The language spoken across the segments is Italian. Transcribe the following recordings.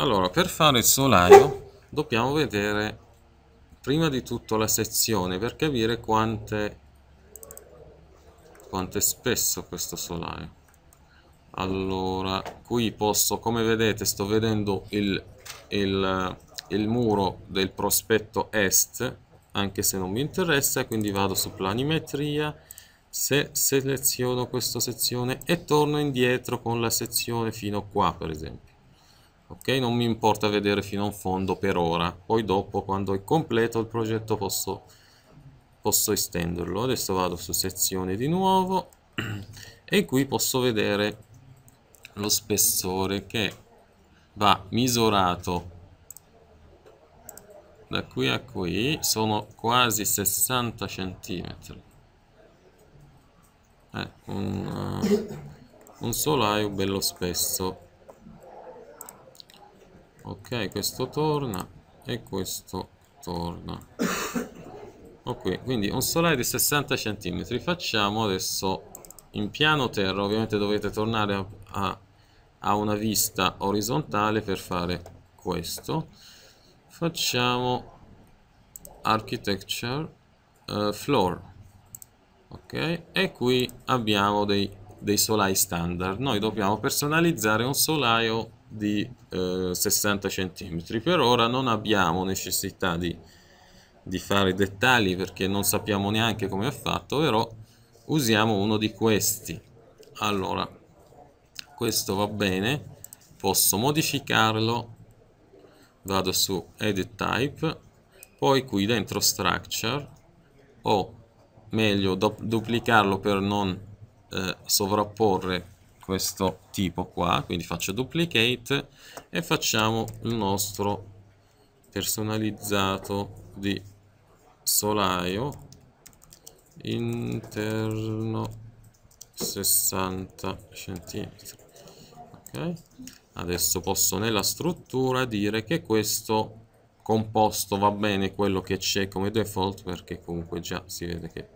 Allora, per fare il solaio dobbiamo vedere prima di tutto la sezione per capire quante, quanto è spesso questo solaio. Allora, qui posso, come vedete, sto vedendo il, il, il muro del prospetto est, anche se non mi interessa, quindi vado su planimetria, se seleziono questa sezione e torno indietro con la sezione fino qua, per esempio ok non mi importa vedere fino in fondo per ora poi dopo quando è completo il progetto posso, posso estenderlo adesso vado su sezione di nuovo e qui posso vedere lo spessore che va misurato da qui a qui sono quasi 60 centimetri eh, un, uh, un solaio bello spesso ok questo torna e questo torna ok quindi un solare di 60 cm facciamo adesso in piano terra ovviamente dovete tornare a, a, a una vista orizzontale per fare questo facciamo architecture uh, floor ok e qui abbiamo dei, dei solai standard noi dobbiamo personalizzare un solaio di eh, 60 cm per ora non abbiamo necessità di, di fare dettagli perché non sappiamo neanche come è fatto però usiamo uno di questi allora questo va bene posso modificarlo vado su edit type poi qui dentro structure o meglio duplicarlo per non eh, sovrapporre questo tipo qua quindi faccio duplicate e facciamo il nostro personalizzato di solaio interno 60 cm ok adesso posso nella struttura dire che questo composto va bene quello che c'è come default perché comunque già si vede che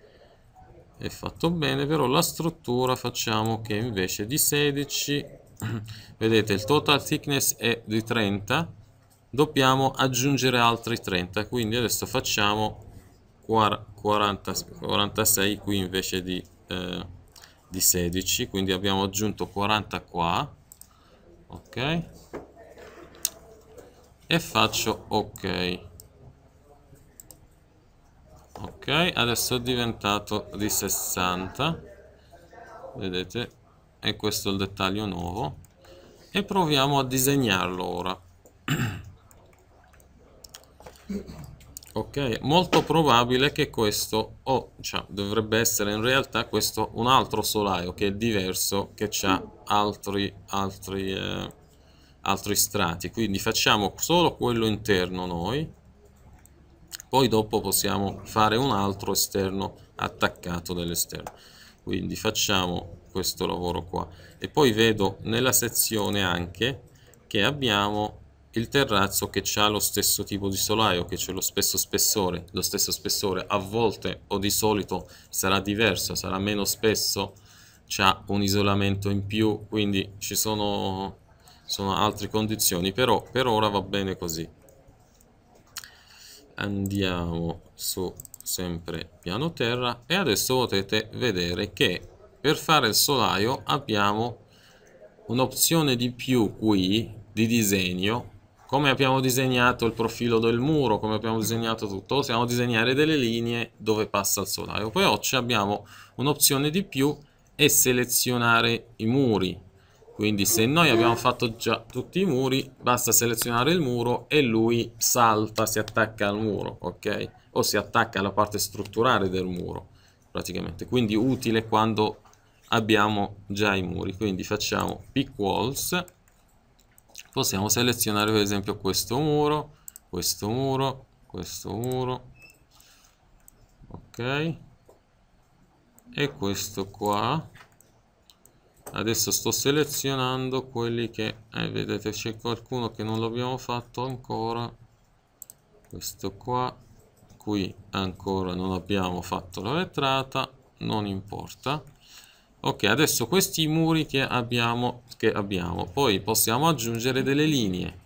è fatto bene però la struttura facciamo che invece di 16 vedete il total thickness è di 30 dobbiamo aggiungere altri 30 quindi adesso facciamo 40, 46 qui invece di, eh, di 16 quindi abbiamo aggiunto 40 qua ok e faccio ok ok adesso è diventato di 60 vedete e questo è il dettaglio nuovo e proviamo a disegnarlo ora ok molto probabile che questo o oh, cioè, dovrebbe essere in realtà questo un altro solaio che è diverso che ha altri altri eh, altri strati quindi facciamo solo quello interno noi poi dopo possiamo fare un altro esterno attaccato dall'esterno quindi facciamo questo lavoro qua e poi vedo nella sezione anche che abbiamo il terrazzo che ha lo stesso tipo di solaio che c'è lo stesso spessore lo stesso spessore a volte o di solito sarà diverso sarà meno spesso c'è un isolamento in più quindi ci sono, sono altre condizioni però per ora va bene così andiamo su sempre piano terra e adesso potete vedere che per fare il solaio abbiamo un'opzione di più qui di disegno come abbiamo disegnato il profilo del muro come abbiamo disegnato tutto possiamo disegnare delle linee dove passa il solaio poi oggi abbiamo un'opzione di più e selezionare i muri quindi se noi abbiamo fatto già tutti i muri basta selezionare il muro e lui salta, si attacca al muro ok? o si attacca alla parte strutturale del muro praticamente quindi utile quando abbiamo già i muri quindi facciamo pick walls possiamo selezionare per esempio questo muro questo muro questo muro ok e questo qua adesso sto selezionando quelli che eh, vedete c'è qualcuno che non l'abbiamo fatto ancora questo qua qui ancora non abbiamo fatto la vetrata non importa ok adesso questi muri che abbiamo che abbiamo poi possiamo aggiungere delle linee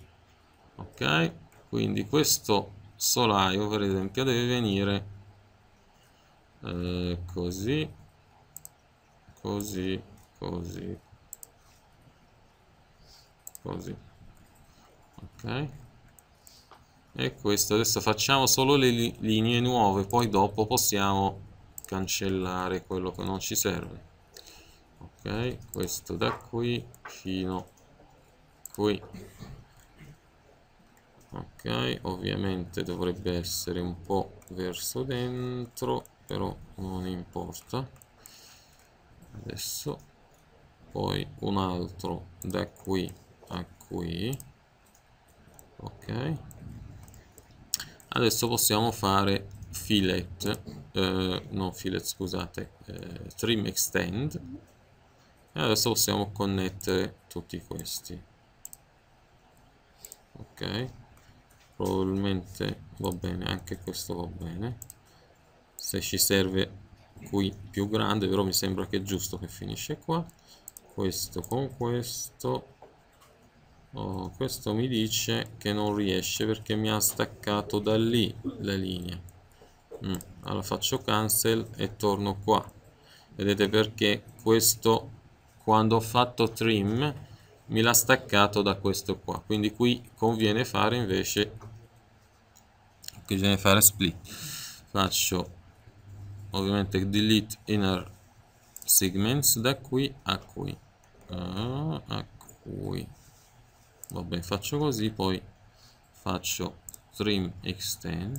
ok quindi questo solaio per esempio deve venire eh, così così così così ok e questo adesso facciamo solo le li linee nuove poi dopo possiamo cancellare quello che non ci serve ok questo da qui fino qui ok ovviamente dovrebbe essere un po verso dentro però non importa adesso poi un altro da qui a qui ok adesso possiamo fare fillet eh, non fillet scusate eh, trim extend e adesso possiamo connettere tutti questi ok probabilmente va bene anche questo va bene se ci serve qui più grande però mi sembra che è giusto che finisce qua questo con questo oh, questo mi dice che non riesce perché mi ha staccato da lì la linea mm. allora faccio cancel e torno qua vedete perché questo quando ho fatto trim mi l'ha staccato da questo qua quindi qui conviene fare invece bisogna fare split faccio ovviamente delete inner segments da qui a qui a, ah, a cui vabbè faccio così poi faccio trim extend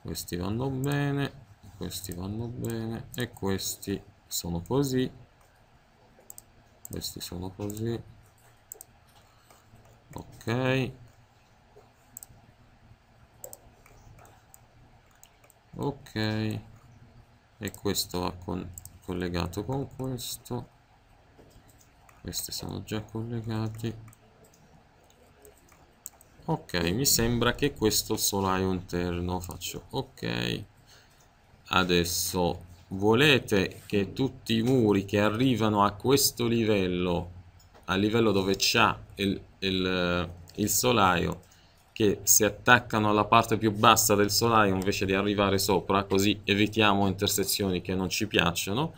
questi vanno bene questi vanno bene e questi sono così questi sono così ok ok e questo va con, collegato con questo questi sono già collegati ok mi sembra che questo solaio interno faccio ok adesso volete che tutti i muri che arrivano a questo livello al livello dove c'è il, il, il solaio che si attaccano alla parte più bassa del solaio invece di arrivare sopra così evitiamo intersezioni che non ci piacciono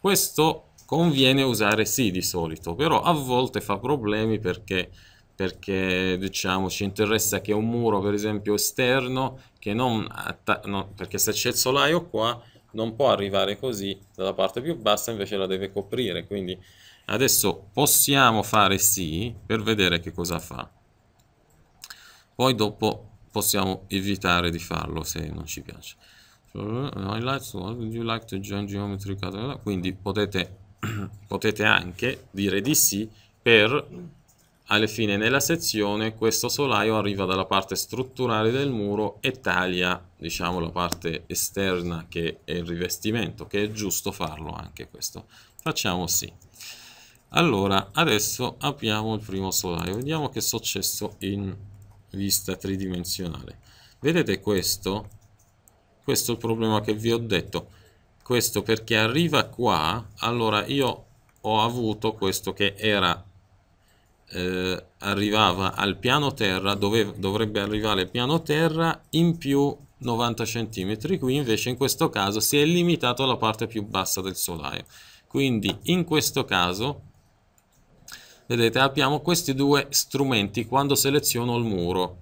questo conviene usare sì di solito, però a volte fa problemi perché, perché diciamo ci interessa che un muro per esempio esterno, che non no, perché se c'è il solaio qua non può arrivare così dalla parte più bassa, invece la deve coprire, quindi adesso possiamo fare sì per vedere che cosa fa. Poi dopo possiamo evitare di farlo se non ci piace. Quindi potete potete anche dire di sì per alla fine nella sezione questo solaio arriva dalla parte strutturale del muro e taglia diciamo la parte esterna che è il rivestimento che è giusto farlo anche questo facciamo sì allora adesso apriamo il primo solaio vediamo che è successo in vista tridimensionale vedete questo questo è il problema che vi ho detto questo perché arriva qua allora io ho avuto questo che era eh, arrivava al piano terra dove, dovrebbe arrivare al piano terra in più 90 cm qui invece in questo caso si è limitato alla parte più bassa del solaio quindi in questo caso vedete abbiamo questi due strumenti quando seleziono il muro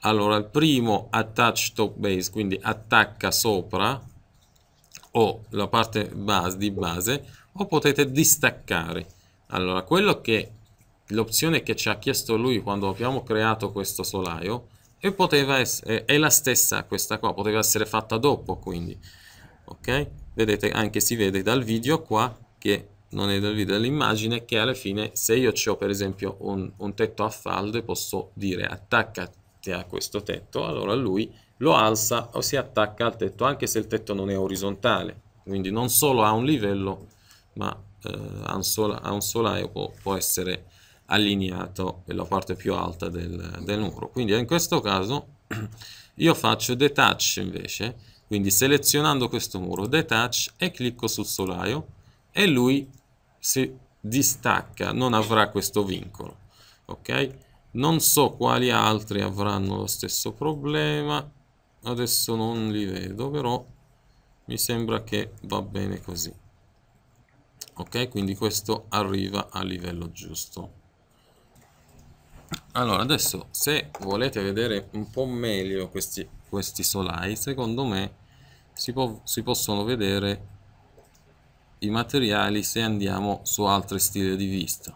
allora il primo attach top base quindi attacca sopra o la parte base, di base o potete distaccare. Allora, quello che l'opzione che ci ha chiesto lui quando abbiamo creato questo solaio e poteva essere, è la stessa questa qua, poteva essere fatta dopo quindi, ok? Vedete anche si vede dal video qua che non è dal video, dell'immagine che alla fine se io ho per esempio un, un tetto a falde posso dire attaccati a questo tetto, allora lui lo alza o si attacca al tetto anche se il tetto non è orizzontale quindi non solo ha un livello ma eh, ha, un sola, ha un solaio può, può, essere allineato nella parte più alta del, del muro quindi in questo caso io faccio detach invece quindi selezionando questo muro detach e clicco sul solaio e lui si distacca non avrà questo vincolo ok non so quali altri avranno lo stesso problema adesso non li vedo però mi sembra che va bene così ok quindi questo arriva al livello giusto allora adesso se volete vedere un po' meglio questi, questi solai secondo me si, po si possono vedere i materiali se andiamo su altri stili di vista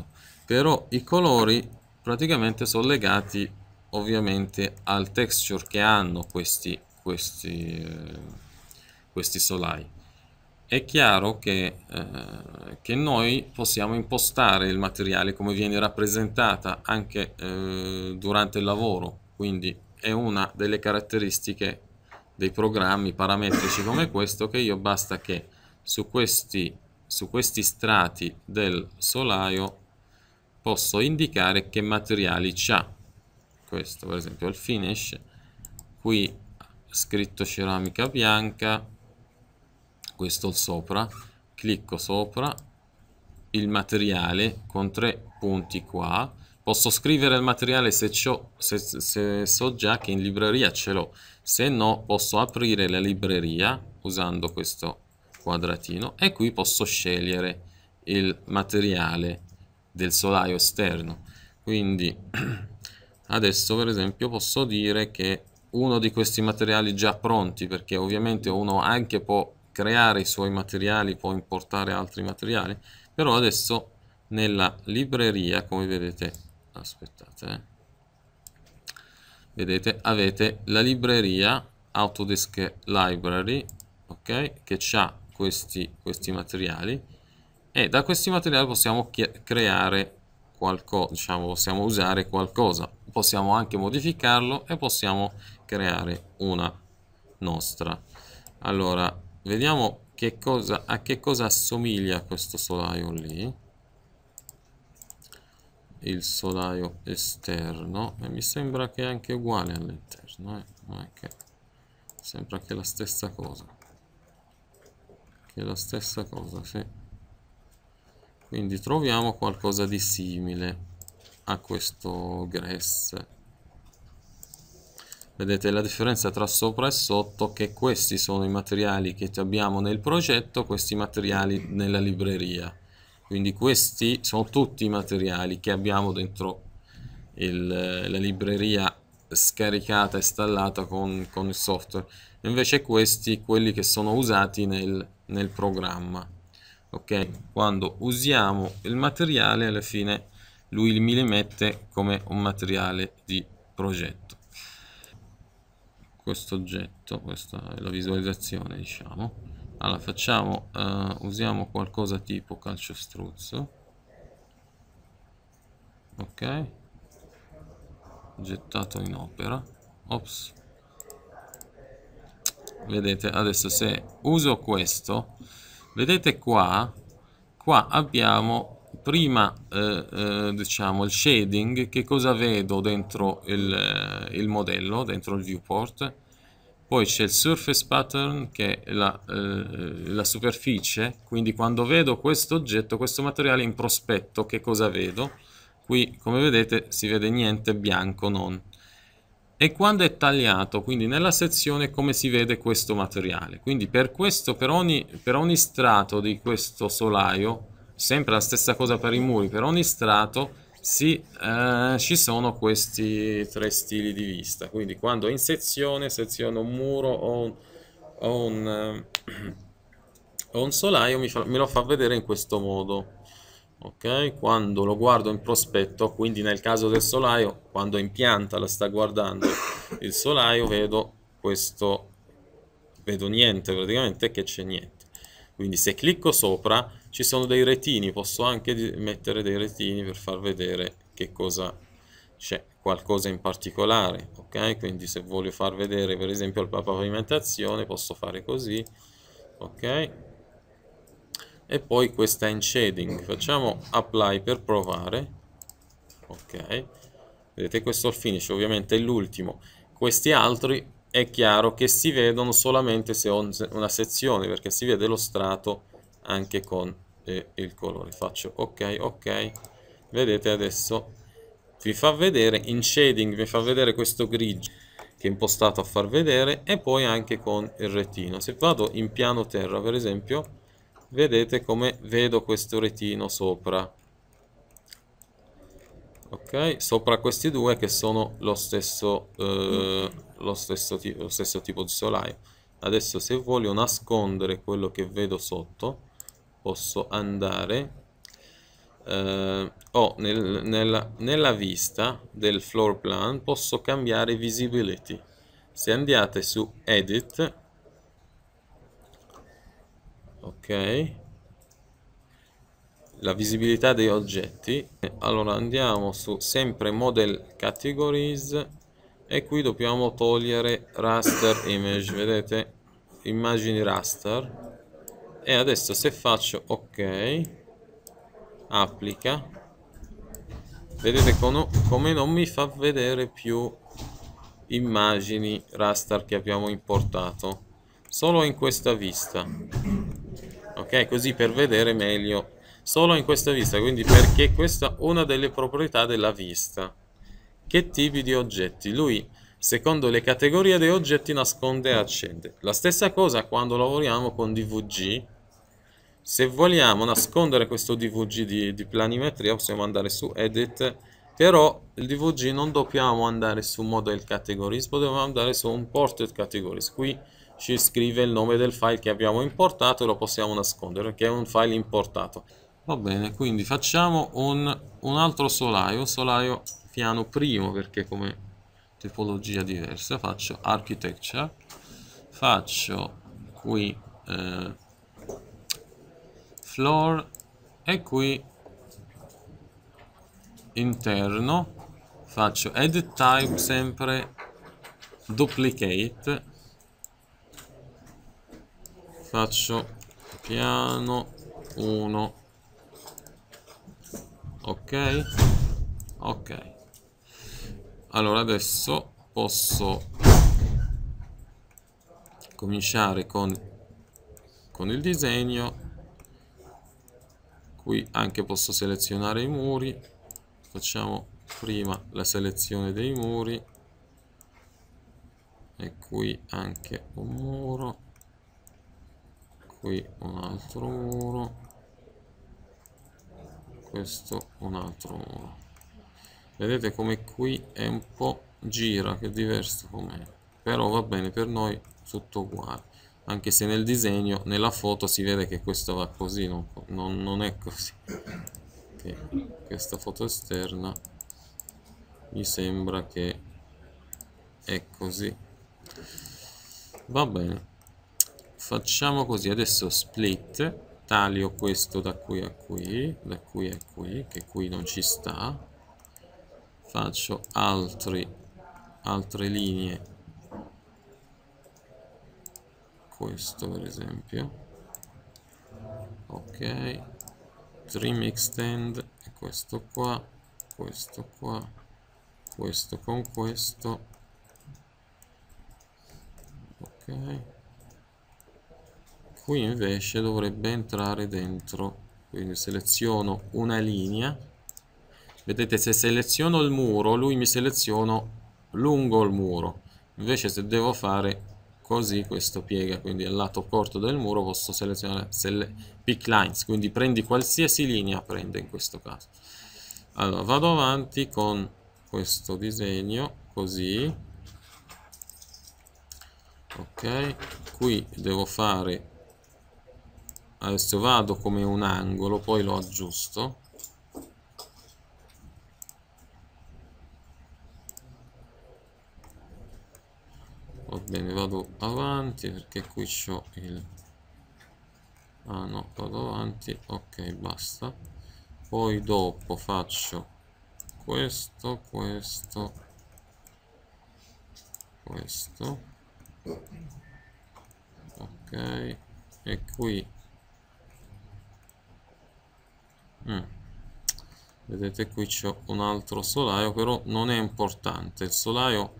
però i colori praticamente sono legati ovviamente al texture che hanno questi, questi, eh, questi solai è chiaro che, eh, che, noi possiamo impostare il materiale come viene rappresentata anche eh, durante il lavoro quindi è una delle caratteristiche dei programmi parametrici come questo che io basta che su questi, su questi strati del solaio posso indicare che materiali c'ha questo per esempio il finish qui scritto ceramica bianca questo sopra clicco sopra il materiale con tre punti qua posso scrivere il materiale se, se, se so già che in libreria ce l'ho se no posso aprire la libreria usando questo quadratino e qui posso scegliere il materiale del solaio esterno quindi adesso per esempio posso dire che uno di questi materiali già pronti perché ovviamente uno anche può creare i suoi materiali può importare altri materiali però adesso nella libreria come vedete aspettate eh. vedete avete la libreria Autodesk Library ok che ha questi, questi materiali e da questi materiali possiamo creare qualcosa diciamo possiamo usare qualcosa possiamo anche modificarlo e possiamo creare una nostra allora vediamo che cosa, a che cosa assomiglia questo solaio lì il solaio esterno e mi sembra che è anche uguale all'interno eh? che... sembra che è la stessa cosa che è la stessa cosa sì quindi troviamo qualcosa di simile a questo grass vedete la differenza tra sopra e sotto che questi sono i materiali che abbiamo nel progetto questi materiali nella libreria quindi questi sono tutti i materiali che abbiamo dentro il, la libreria scaricata installata con, con il software invece questi quelli che sono usati nel, nel programma ok quando usiamo il materiale alla fine lui mi le mette come un materiale di progetto questo oggetto questa è la visualizzazione diciamo allora facciamo eh, usiamo qualcosa tipo calciostruzzo ok gettato in opera ops vedete adesso se uso questo vedete qua qua abbiamo prima eh, eh, diciamo il shading che cosa vedo dentro il, eh, il modello dentro il viewport poi c'è il surface pattern che è la, eh, la superficie quindi quando vedo questo oggetto questo materiale in prospetto che cosa vedo qui come vedete si vede niente bianco non e quando è tagliato quindi nella sezione come si vede questo materiale quindi per questo per ogni, per ogni strato di questo solaio sempre la stessa cosa per i muri per ogni strato sì, eh, ci sono questi tre stili di vista quindi quando è in sezione seziono un muro o un, o un, eh, o un solaio mi fa, me lo fa vedere in questo modo ok quando lo guardo in prospetto quindi nel caso del solaio quando in pianta la sta guardando il solaio vedo questo vedo niente praticamente che c'è niente quindi se clicco sopra ci sono dei retini posso anche mettere dei retini per far vedere che cosa c'è qualcosa in particolare ok quindi se voglio far vedere per esempio la pavimentazione posso fare così ok e poi questa in shading facciamo apply per provare ok vedete questo è il finish ovviamente è l'ultimo questi altri è chiaro che si vedono solamente se ho una sezione perché si vede lo strato anche con eh, il colore faccio ok ok vedete adesso vi fa vedere in shading vi fa vedere questo grigio che è impostato a far vedere e poi anche con il retino se vado in piano terra per esempio vedete come vedo questo retino sopra ok sopra questi due che sono lo stesso, eh, lo stesso, lo stesso tipo di solaio adesso se voglio nascondere quello che vedo sotto posso andare eh, o oh, nel, nella, nella vista del floor plan posso cambiare visibility se andiate su edit ok la visibilità dei oggetti allora andiamo su sempre model categories e qui dobbiamo togliere raster image vedete immagini raster e adesso se faccio ok applica vedete come non mi fa vedere più immagini raster che abbiamo importato solo in questa vista ok così per vedere meglio solo in questa vista quindi perché questa è una delle proprietà della vista che tipi di oggetti lui secondo le categorie dei oggetti nasconde e accende la stessa cosa quando lavoriamo con dvg se vogliamo nascondere questo DVG di, di, planimetria possiamo andare su edit però il DVG non dobbiamo andare su model categories dobbiamo andare su imported categories qui ci scrive il nome del file che abbiamo importato e lo possiamo nascondere che è un file importato va bene quindi facciamo un, un altro solaio solaio piano primo perché come tipologia diversa faccio architecture faccio qui eh, floor e qui interno faccio edit type sempre duplicate faccio piano 1 ok ok allora adesso posso cominciare con, con il disegno qui anche posso selezionare i muri facciamo prima la selezione dei muri e qui anche un muro qui un altro muro questo un altro muro vedete come qui è un po' gira che è diverso com'è però va bene per noi tutto uguale anche se nel disegno, nella foto si vede che questo va così, non, non, non è così. Okay. Questa foto esterna mi sembra che è così. Va bene, facciamo così, adesso split, taglio questo da qui a qui, da qui a qui, che qui non ci sta, faccio altri, altre linee questo per esempio ok trim extend questo qua questo qua questo con questo ok qui invece dovrebbe entrare dentro quindi seleziono una linea vedete se seleziono il muro lui mi seleziona lungo il muro invece se devo fare così questo piega quindi al lato corto del muro posso selezionare sele pick lines quindi prendi qualsiasi linea prende in questo caso allora vado avanti con questo disegno così ok qui devo fare adesso vado come un angolo poi lo aggiusto bene vado avanti perché qui c'ho il ah no vado avanti ok basta poi dopo faccio questo questo questo ok e qui mm. vedete qui c'è un altro solaio però non è importante il solaio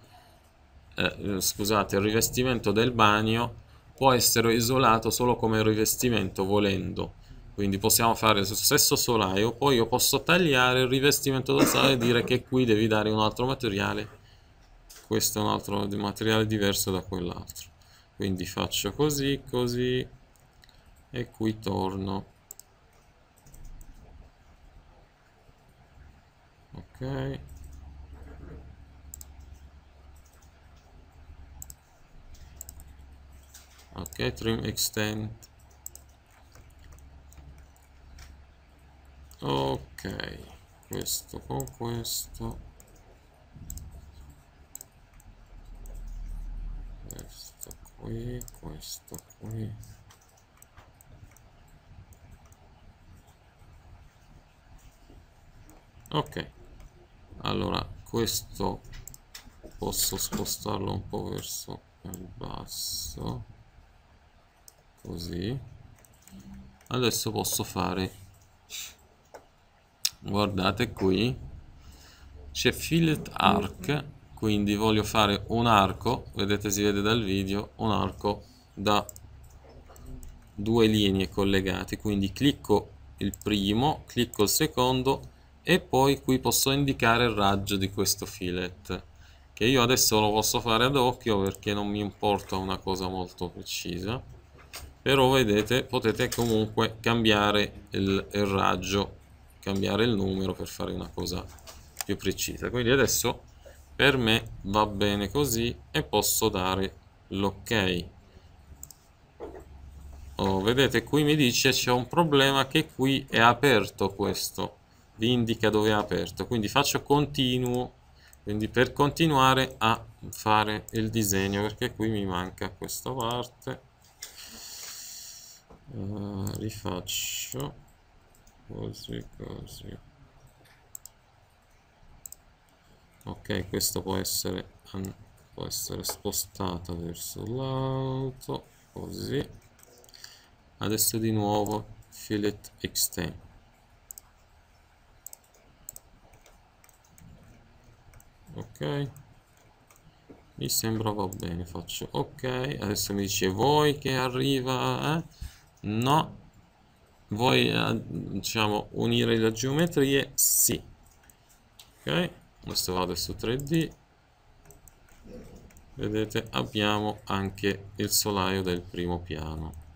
eh, eh, scusate, il rivestimento del bagno può essere isolato solo come rivestimento volendo. Quindi possiamo fare lo stesso solaio, poi io posso tagliare il rivestimento del dorsale e dire che qui devi dare un altro materiale. Questo è un altro materiale diverso da quell'altro. Quindi faccio così, così e qui torno. Ok. ok trim extend ok questo con questo questo qui questo qui ok allora questo posso spostarlo un po' verso il basso così adesso posso fare guardate qui c'è fillet arc quindi voglio fare un arco vedete si vede dal video un arco da due linee collegate quindi clicco il primo clicco il secondo e poi qui posso indicare il raggio di questo fillet che io adesso lo posso fare ad occhio perché non mi importa una cosa molto precisa però vedete potete comunque cambiare il, il raggio cambiare il numero per fare una cosa più precisa quindi adesso per me va bene così e posso dare l'ok oh, vedete qui mi dice c'è un problema che qui è aperto questo vi indica dove è aperto quindi faccio continuo quindi per continuare a fare il disegno perché qui mi manca questa parte uh, li così così ok questo può essere può essere spostata verso l'alto così adesso di nuovo fillet extend ok mi sembra va bene faccio ok adesso mi dice voi che arriva eh? No. Vuoi eh, diciamo unire le geometrie? Sì. Ok, questo vado su 3D. Vedete abbiamo anche il solaio del primo piano.